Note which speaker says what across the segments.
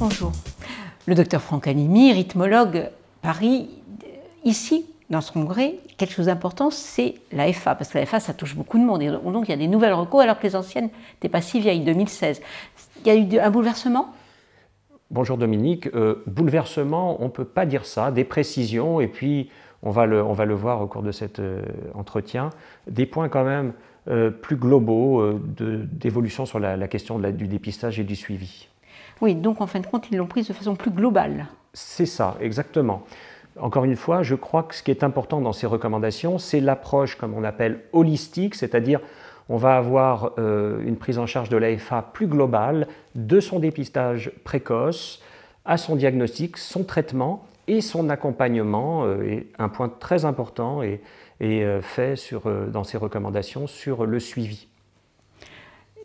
Speaker 1: Bonjour. Le docteur Franck Animi, rythmologue Paris, ici, dans ce congrès, quelque chose d'important, c'est la parce que l'AFA, ça touche beaucoup de monde. Et donc, il y a des nouvelles recours, alors que les anciennes n'étaient pas si vieilles, 2016. Il y a eu un bouleversement
Speaker 2: Bonjour Dominique. Euh, bouleversement, on ne peut pas dire ça. Des précisions, et puis on va le, voir au cours de cet euh, entretien. Des points quand même euh, plus globaux d'évolution sur la, question du dépistage et du suivi.
Speaker 1: Oui, donc en fin de compte, ils l'ont prise de façon plus globale.
Speaker 2: C'est ça, exactement. Encore une fois, je crois que ce qui est important dans ces recommandations, c'est l'approche, comme on appelle, holistique, c'est-à-dire on va avoir euh, une prise en charge de l'AFA plus globale, de son dépistage précoce, à son diagnostic, son traitement et son accompagnement. Euh, un point très important est euh, fait sur, dans ces recommandations sur le suivi.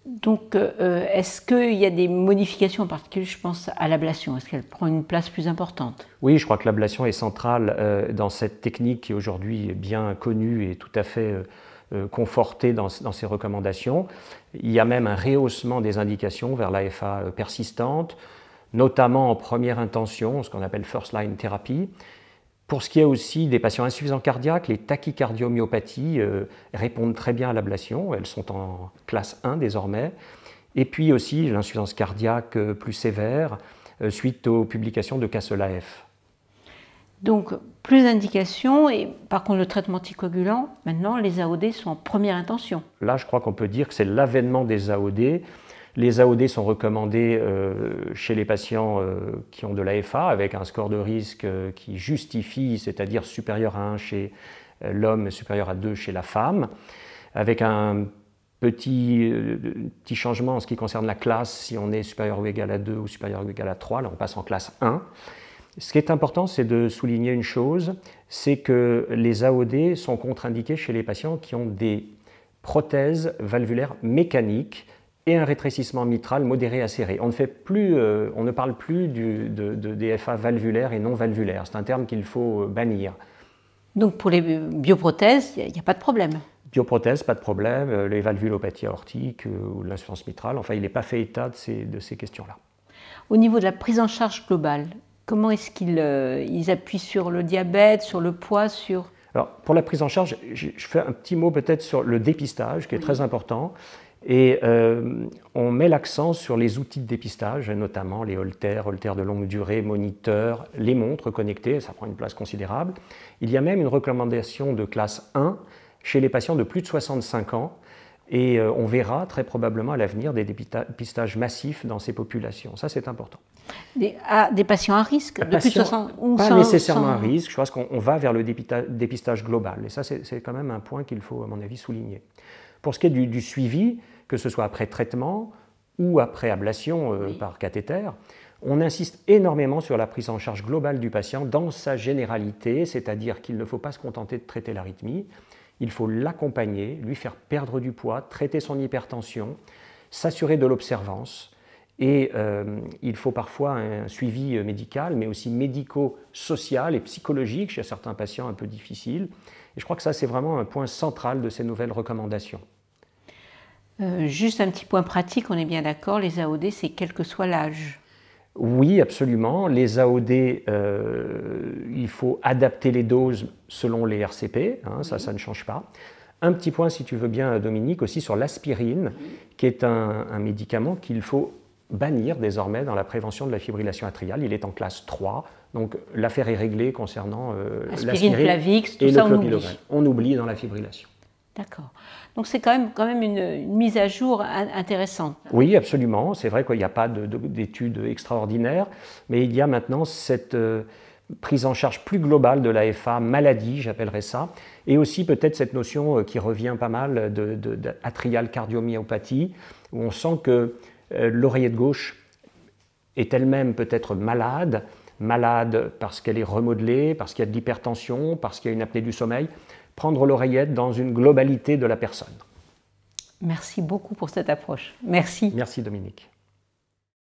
Speaker 1: Donc, euh, est-ce qu'il y a des modifications en particulier, je pense, à l'ablation Est-ce qu'elle prend une place plus importante
Speaker 2: Oui, je crois que l'ablation est centrale euh, dans cette technique qui aujourd'hui est bien connue et tout à fait euh, confortée dans, dans, ses recommandations. Il y a même un rehaussement des indications vers l'AFA persistante, notamment en première intention, ce qu'on appelle first line therapy, pour ce qui est aussi des patients insuffisants cardiaques, les tachycardiomyopathies euh, répondent très bien à l'ablation, elles sont en classe 1 désormais. Et puis aussi l'insuffisance cardiaque euh, plus sévère euh, suite aux publications de casse-la-f.
Speaker 1: Donc plus d'indications et par contre le traitement anticoagulant, maintenant les AOD sont en première
Speaker 2: intention. Là je crois qu'on peut dire que c'est l'avènement des AOD les AOD sont recommandés euh, chez les patients euh, qui ont de l'AFA avec un score de risque euh, qui justifie, c'est-à-dire supérieur à 1 chez l'homme et supérieur à 2 chez la femme, avec un petit, petit changement en ce qui concerne la classe, si on est supérieur ou égal à 2 ou supérieur ou égal à 3, là on passe en classe 1. Ce qui est important, c'est de souligner une chose, c'est que les AOD sont contre-indiqués chez les patients qui ont des prothèses valvulaires mécaniques et un rétrécissement mitral modéré à serré. On ne, fait plus, euh, on ne parle plus du, de, de, des FA et non valvulaire, C'est un terme qu'il faut euh, bannir.
Speaker 1: Donc pour les bioprothèses, il n'y a, pas de problème
Speaker 2: Bioprothèses, pas de problème. Euh, les valvulopathies aortiques ou l'insuffisance mitrale, enfin, il n'est pas fait état de ces, de ces questions-là.
Speaker 1: Au niveau de la prise en charge globale, comment est-ce qu'ils ils appuient sur le diabète, sur le poids, sur...
Speaker 2: Alors, pour la prise en charge, je fais un petit mot peut-être sur le dépistage, qui est très important. Et euh, on met l'accent sur les outils de dépistage, notamment les holters, holters de longue durée, moniteurs, les montres connectées, ça prend une place considérable. Il y a même une recommandation de classe 1 chez les patients de plus de 65 ans, et euh, on verra très probablement à l'avenir des dépistages massifs dans ces populations. Ça, c'est important.
Speaker 1: Des, des, patients à risque de plus de Pas nécessairement à
Speaker 2: risque. Je pense qu'on va vers le dépistage global. Et ça, c'est quand même un point qu'il faut, à mon avis, souligner. Pour ce qui est du suivi, que ce soit après traitement ou après ablation euh, par cathéter. On insiste énormément sur la prise en charge globale du patient dans sa généralité, c'est-à-dire qu'il ne faut pas se contenter de traiter l'arythmie, il faut l'accompagner, lui faire perdre du poids, traiter son hypertension, s'assurer de l'observance. Et euh, il faut parfois un suivi euh, médical, mais aussi médico-social et psychologique chez certains patients un peu difficiles. Et je crois que ça, c'est vraiment un point central de ces nouvelles recommandations.
Speaker 1: Euh, juste un petit point pratique, on est bien d'accord, les AOD, c'est quel que soit
Speaker 2: l'âge. Oui, absolument. Les AOD, euh, il faut adapter les doses selon les RCP, hein, ça, ça ne change pas. Un petit point, si tu veux bien, Dominique, aussi sur l'aspirine, qui est un, médicament qu'il faut bannir désormais dans la prévention de la fibrillation atriale. Il est en classe 3, donc l'affaire est réglée concernant euh, l'aspirine Plavix, tout et ça le on oublie dans la fibrillation.
Speaker 1: D'accord. Donc c'est quand même, quand même une, mise à jour intéressante.
Speaker 2: Oui, absolument. C'est vrai qu'il n'y a pas d'études extraordinaires, mais il y a maintenant cette euh, prise en charge plus globale de l'AFA, maladie, j'appellerais ça, et aussi peut-être cette notion euh, qui revient pas mal d'atrial de, de, cardiomyopathie, où on sent que l'oreiller euh, l'oreillette gauche est elle-même peut-être malade, malade parce qu'elle est remodelée, parce qu'il y a de l'hypertension, parce qu'il y a une apnée du sommeil prendre l'oreillette dans une globalité de la personne.
Speaker 1: Merci beaucoup pour cette approche.
Speaker 2: Merci. Merci Dominique.